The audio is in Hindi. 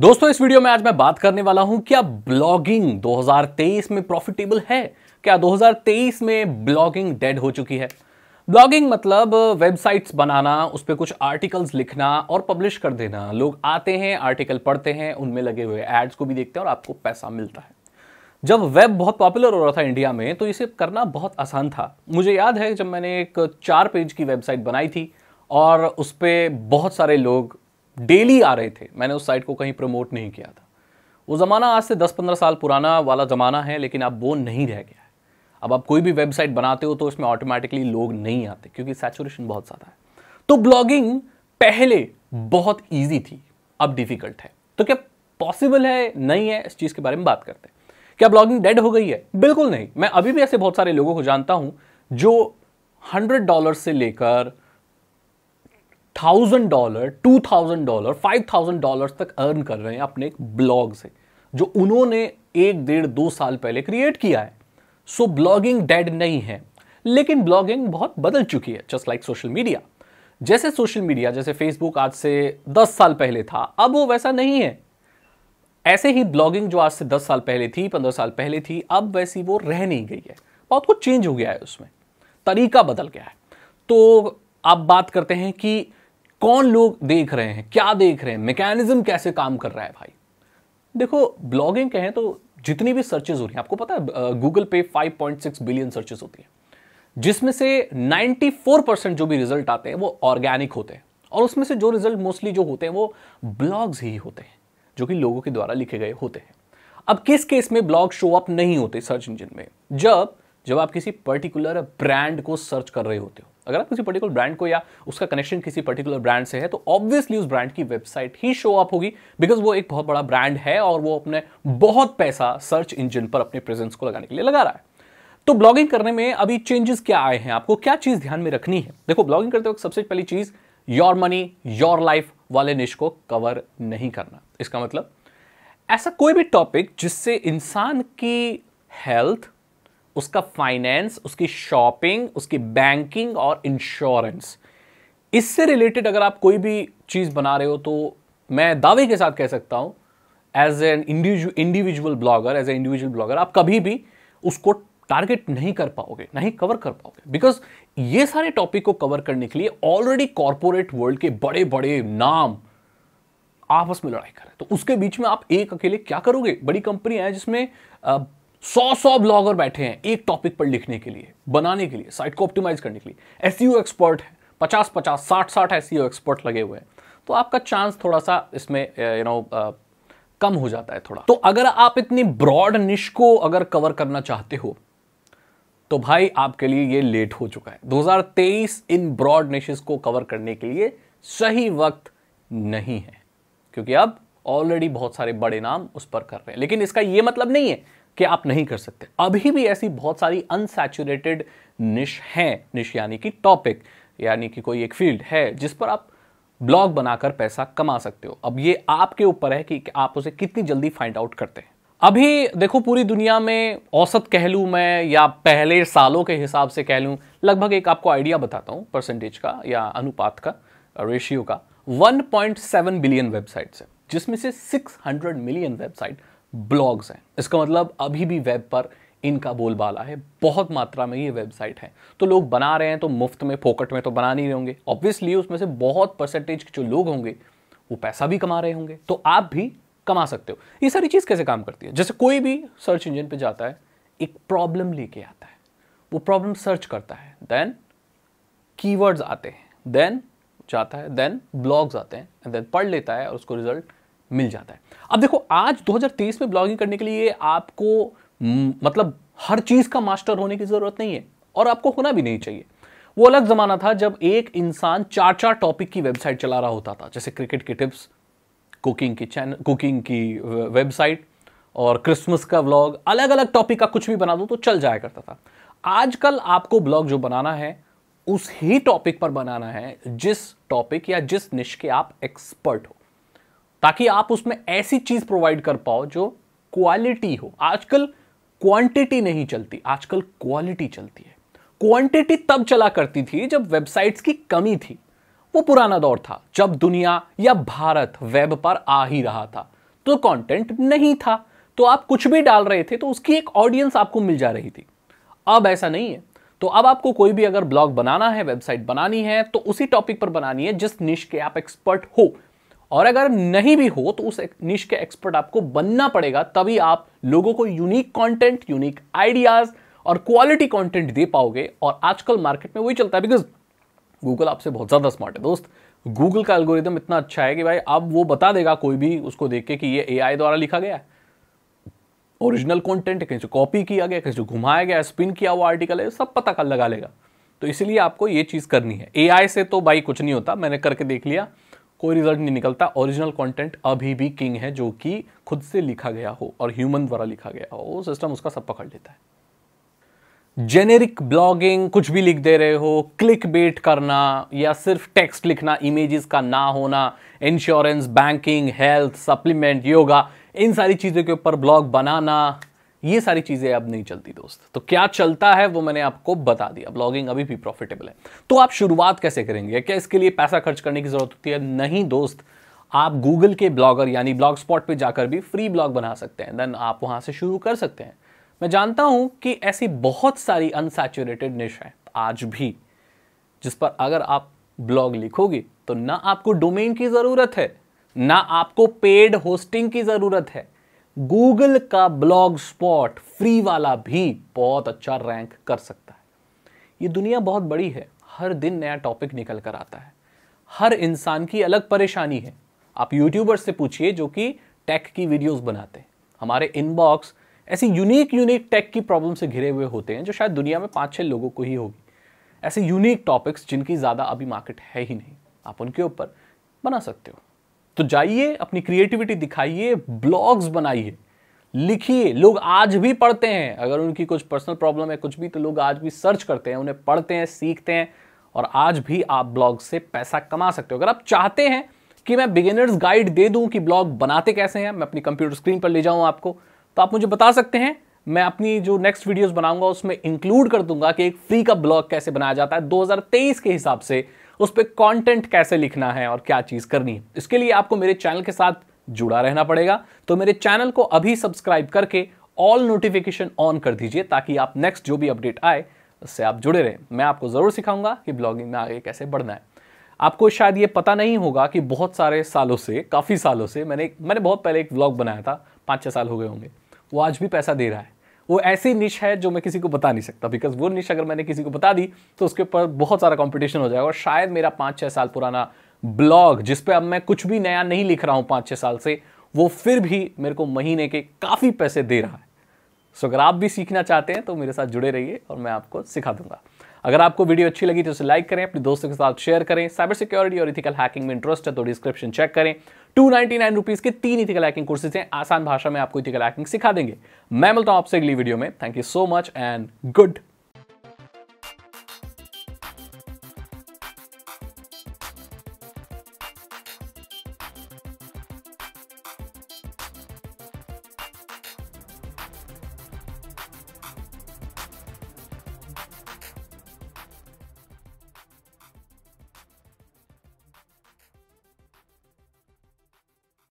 दोस्तों इस वीडियो में आज मैं बात करने वाला हूं क्या ब्लॉगिंग 2023 में प्रॉफिटेबल है क्या 2023 में ब्लॉगिंग डेड हो चुकी है ब्लॉगिंग मतलब वेबसाइट्स बनाना उस पर कुछ आर्टिकल्स लिखना और पब्लिश कर देना लोग आते हैं आर्टिकल पढ़ते हैं उनमें लगे हुए एड्स को भी देखते हैं और आपको पैसा मिलता है जब वेब बहुत पॉपुलर हो रहा था इंडिया में तो इसे करना बहुत आसान था मुझे याद है जब मैंने एक चार पेज की वेबसाइट बनाई थी और उस पर बहुत सारे लोग डेली आ रहे थे मैंने उस साइट को कहीं प्रमोट नहीं किया था वो ज़माना आज से 10-15 साल पुराना वाला ज़माना है लेकिन अब वो नहीं रह गया है अब आप कोई भी वेबसाइट बनाते हो तो उसमें ऑटोमेटिकली लोग नहीं आते क्योंकि सैचुरेशन बहुत ज़्यादा है तो ब्लॉगिंग पहले बहुत ईजी थी अब डिफ़िकल्ट है तो क्या पॉसिबल है नहीं है इस चीज़ के बारे में बात करते हैं क्या ब्लॉगिंग डेड हो गई है बिल्कुल नहीं मैं अभी भी ऐसे बहुत सारे लोगों को जानता हूं जो हंड्रेड डॉलर से लेकर thousand dollar two thousand dollar five thousand dollar तक अर्न कर रहे हैं अपने एक ब्लॉग से जो उन्होंने एक डेढ़ दो साल पहले क्रिएट किया है सो ब्लॉगिंग डेड नहीं है लेकिन ब्लॉगिंग बहुत बदल चुकी है जस्ट लाइक सोशल मीडिया जैसे सोशल मीडिया जैसे फेसबुक आज से दस साल पहले था अब वो वैसा नहीं है ऐसे ही ब्लॉगिंग जो आज से दस साल पहले थी पंद्रह साल पहले थी अब वैसी वो रह नहीं गई है बहुत कुछ चेंज हो गया है उसमें तरीका बदल गया है तो आप बात करते हैं कि कौन लोग देख रहे हैं क्या देख रहे हैं मैकेनिज्म कैसे काम कर रहा है भाई देखो ब्लॉगिंग कहें तो जितनी भी सर्चेज हो रही हैं आपको पता है गूगल पे 5.6 बिलियन सर्चेज होती हैं जिसमें से 94 परसेंट जो भी रिजल्ट आते हैं वो ऑर्गेनिक होते हैं और उसमें से जो रिजल्ट मोस्टली जो होते हैं वो ब्लॉग्स ही होते हैं जो कि लोगों के द्वारा लिखे गए होते हैं अब किस केस में ब्लॉग शो अप नहीं होते सर्च इंजन में जब जब आप किसी पर्टिकुलर ब्रांड को सर्च कर रहे होते हो अगर आप किसी पर्टिकुलर ब्रांड को या उसका कनेक्शन किसी पर्टिकुलर ब्रांड से है तो ऑब्वियसली उस ब्रांड की वेबसाइट ही शो अप होगी बिकॉज वो एक बहुत बड़ा ब्रांड है और वो अपने बहुत पैसा सर्च इंजन पर अपने प्रेजेंस को लगाने के लिए लगा रहा है तो ब्लॉगिंग करने में अभी चेंजेस क्या आए हैं आपको क्या चीज ध्यान में रखनी है देखो ब्लॉगिंग करते वक्त सबसे पहली चीज योर मनी योर लाइफ वाले निश को कवर नहीं करना इसका मतलब ऐसा कोई भी टॉपिक जिससे इंसान की हेल्थ उसका फाइनेंस उसकी शॉपिंग उसकी बैंकिंग और इंश्योरेंस इससे रिलेटेड अगर आप कोई भी चीज़ बना रहे हो तो मैं दावे के साथ कह सकता हूं as an individual blogger as a individual blogger आप कभी भी उसको टारगेट नहीं कर पाओगे नहीं कवर कर पाओगे बिकॉज ये सारे टॉपिक को कवर करने के लिए ऑलरेडी कॉरपोरेट वर्ल्ड के बड़े बड़े नाम आपस में लड़ाई कर हैं तो उसके बीच में आप एक अकेले क्या करोगे बड़ी कंपनी है जिसमें सौ सौ ब्लॉगर बैठे हैं एक टॉपिक पर लिखने के लिए बनाने के लिए साइट को ऑप्टिमाइज करने के लिए एस एक्सपर्ट है पचास पचास साठ साठ एस एक्सपर्ट e लगे हुए हैं तो आपका चांस थोड़ा सा इसमें यू नो कम हो जाता है थोड़ा तो अगर आप इतनी ब्रॉड निश को अगर कवर करना चाहते हो तो भाई आपके लिए ये लेट हो चुका है 2023 इन ब्रॉड निशेस को कवर करने के लिए सही वक्त नहीं है क्योंकि अब ऑलरेडी बहुत सारे बड़े नाम उस पर कर रहे हैं लेकिन इसका ये मतलब नहीं है कि आप नहीं कर सकते अभी भी ऐसी बहुत सारी अनसेचुरेटेड निश हैं निश यानी कि टॉपिक यानी कि कोई एक फील्ड है जिस पर आप ब्लॉग बनाकर पैसा कमा सकते हो अब ये आपके ऊपर है कि आप उसे कितनी जल्दी फाइंड आउट करते हैं अभी देखो पूरी दुनिया में औसत कह लूँ मैं या पहले सालों के हिसाब से कह लूँ लगभग एक आपको आइडिया बताता हूँ परसेंटेज का या अनुपात का रेशियो का 1.7 बिलियन वेबसाइट्स है जिसमें से 600 मिलियन वेबसाइट ब्लॉग्स हैं इसका मतलब अभी भी वेब पर इनका बोलबाला है बहुत मात्रा में ये वेबसाइट है तो लोग बना रहे हैं तो मुफ्त में फोकट में तो बना नहीं रहे होंगे ऑब्वियसली उसमें से बहुत परसेंटेज के जो लोग होंगे वो पैसा भी कमा रहे होंगे तो आप भी कमा सकते हो ये सारी चीज़ कैसे काम करती है जैसे कोई भी सर्च इंजन पर जाता है एक प्रॉब्लम लेके आता है वो प्रॉब्लम सर्च करता है देन कीवर्ड्स आते हैं देन जाता है देन ब्लॉग्स आते हैं एंड देन पढ़ लेता है और उसको रिजल्ट मिल जाता है अब देखो आज 2023 में ब्लॉगिंग करने के लिए आपको हम्म, मतलब हर चीज़ का मास्टर होने की ज़रूरत नहीं है और आपको होना भी नहीं चाहिए वो अलग ज़माना था जब एक इंसान चार चार टॉपिक की वेबसाइट चला रहा होता था जैसे क्रिकेट की टिप्स कुकिंग की चैनल कुकिंग की वेबसाइट और क्रिसमस का ब्लॉग अलग अलग टॉपिक का कुछ भी बना दो तो चल जाया करता था आजकल आपको ब्लॉग जो बनाना है उस ही टॉपिक पर बनाना है जिस टॉपिक या जिस निश के आप एक्सपर्ट हो ताकि आप उसमें ऐसी चीज प्रोवाइड कर पाओ जो क्वालिटी हो आजकल क्वांटिटी नहीं चलती आजकल क्वालिटी चलती है क्वांटिटी तब चला करती थी जब वेबसाइट्स की कमी थी वो पुराना दौर था जब दुनिया या भारत वेब पर आ ही रहा था तो कंटेंट नहीं था तो आप कुछ भी डाल रहे थे तो उसकी एक ऑडियंस आपको मिल जा रही थी अब ऐसा नहीं है तो अब आपको कोई भी अगर ब्लॉग बनाना है वेबसाइट बनानी है तो उसी टॉपिक पर बनानी है जिस निश के आप एक्सपर्ट हो और अगर नहीं भी हो तो उस निश के एक्सपर्ट आपको बनना पड़ेगा तभी आप लोगों को यूनिक कंटेंट यूनिक आइडियाज और क्वालिटी कंटेंट दे पाओगे और आजकल मार्केट में वही चलता है बिकॉज गूगल आपसे बहुत ज़्यादा स्मार्ट है दोस्त गूगल का एल्गोरिदम इतना अच्छा है कि भाई अब वो बता देगा कोई भी उसको देख के कि ये एआई द्वारा लिखा गया है ओरिजिनल कंटेंट कहीं से कॉपी किया गया कहीं से घुमाया गया स्पिन किया हुआ आर्टिकल है सब पता कर लगा लेगा तो इसलिए आपको ये चीज़ करनी है ए से तो भाई कुछ नहीं होता मैंने करके देख लिया कोई रिजल्ट नहीं निकलता ओरिजिनल कंटेंट अभी भी किंग है जो कि खुद से लिखा गया हो और ह्यूमन द्वारा लिखा गया हो वो सिस्टम उसका सब पकड़ लेता है जेनेरिक ब्लॉगिंग कुछ भी लिख दे रहे हो क्लिक बेट करना या सिर्फ टेक्स्ट लिखना इमेजेस का ना होना insurance banking health supplement yoga इन सारी चीज़ों के ऊपर ब्लॉग बनाना ये सारी चीज़ें अब नहीं चलती दोस्त तो क्या चलता है वो मैंने आपको बता दिया ब्लॉगिंग अभी भी प्रॉफिटेबल है तो आप शुरुआत कैसे करेंगे क्या इसके लिए पैसा खर्च करने की ज़रूरत होती है नहीं दोस्त आप गूगल के ब्लॉगर यानी ब्लॉग स्पॉट पर जाकर भी फ्री ब्लॉग बना सकते हैं देन आप वहां से शुरू कर सकते हैं मैं जानता हूं कि ऐसी बहुत सारी अनसेचुरेटेड निश है आज भी जिस पर अगर आप ब्लॉग लिखोगे तो ना आपको डोमेन की ज़रूरत है ना आपको पेड होस्टिंग की ज़रूरत है गूगल का ब्लॉग स्पॉट फ्री वाला भी बहुत अच्छा रैंक कर सकता है ये दुनिया बहुत बड़ी है हर दिन नया टॉपिक निकल कर आता है हर इंसान की अलग परेशानी है आप यूट्यूबर्स से पूछिए जो कि टेक की वीडियोस बनाते हैं हमारे इनबॉक्स ऐसी यूनिक यूनिक टेक की प्रॉब्लम से घिरे हुए होते हैं जो शायद दुनिया में पाँच छः लोगों को ही होगी ऐसे यूनिक टॉपिक्स जिनकी ज़्यादा अभी मार्केट है ही नहीं आप उनके ऊपर बना सकते हो तो जाइए अपनी क्रिएटिविटी दिखाइए ब्लॉग्स बनाइए लिखिए लोग आज भी पढ़ते हैं अगर उनकी कुछ पर्सनल प्रॉब्लम है कुछ भी तो लोग आज भी सर्च करते हैं उन्हें पढ़ते हैं सीखते हैं और आज भी आप ब्लॉग से पैसा कमा सकते हो अगर आप चाहते हैं कि मैं बिगिनर्स गाइड दे दूं कि ब्लॉग बनाते कैसे हैं मैं अपनी कंप्यूटर स्क्रीन पर ले जाऊं आपको तो आप मुझे बता सकते हैं मैं अपनी जो नेक्स्ट वीडियोस बनाऊंगा उसमें इंक्लूड कर दूंगा कि एक फ्री का ब्लॉग कैसे बनाया जाता है 2023 के हिसाब से उस पर कॉन्टेंट कैसे लिखना है और क्या चीज़ करनी है इसके लिए आपको मेरे चैनल के साथ जुड़ा रहना पड़ेगा तो मेरे चैनल को अभी सब्सक्राइब करके ऑल नोटिफिकेशन ऑन कर दीजिए ताकि आप नेक्स्ट जो भी अपडेट आए उससे आप जुड़े रहें मैं आपको ज़रूर सिखाऊंगा कि ब्लॉगिंग में आगे कैसे बढ़ना है आपको शायद ये पता नहीं होगा कि बहुत सारे सालों से काफ़ी सालों से मैंने मैंने बहुत पहले एक ब्लॉग बनाया था पाँच छः साल हो गए होंगे वो आज भी पैसा दे रहा है वो ऐसी निश है जो मैं किसी को बता नहीं सकता बिकॉज वो निश अगर मैंने किसी को बता दी तो उसके ऊपर बहुत सारा कॉम्पिटिशन हो जाएगा और शायद मेरा पाँच छः साल पुराना ब्लॉग जिस अब मैं कुछ भी नया नहीं लिख रहा हूँ पाँच छः साल से वो फिर भी मेरे को महीने के काफ़ी पैसे दे रहा है सो अगर आप भी सीखना चाहते हैं तो मेरे साथ जुड़े रहिए और मैं आपको सिखा दूंगा अगर आपको वीडियो अच्छी लगी तो उसे लाइक करें अपने दोस्तों के साथ शेयर करें साइबर सिक्योरिटी और इथिकल हैकिंग में इंटरेस्ट है तो डिस्क्रिप्शन चेक करें टू नाइनटी के तीन इथिकल हैकिंग कोर्सेज हैं आसान भाषा में आपको इथिकल हैकिंग सिखा देंगे मैं मिलता हूं आपसे अगली वीडियो में thank you so much and good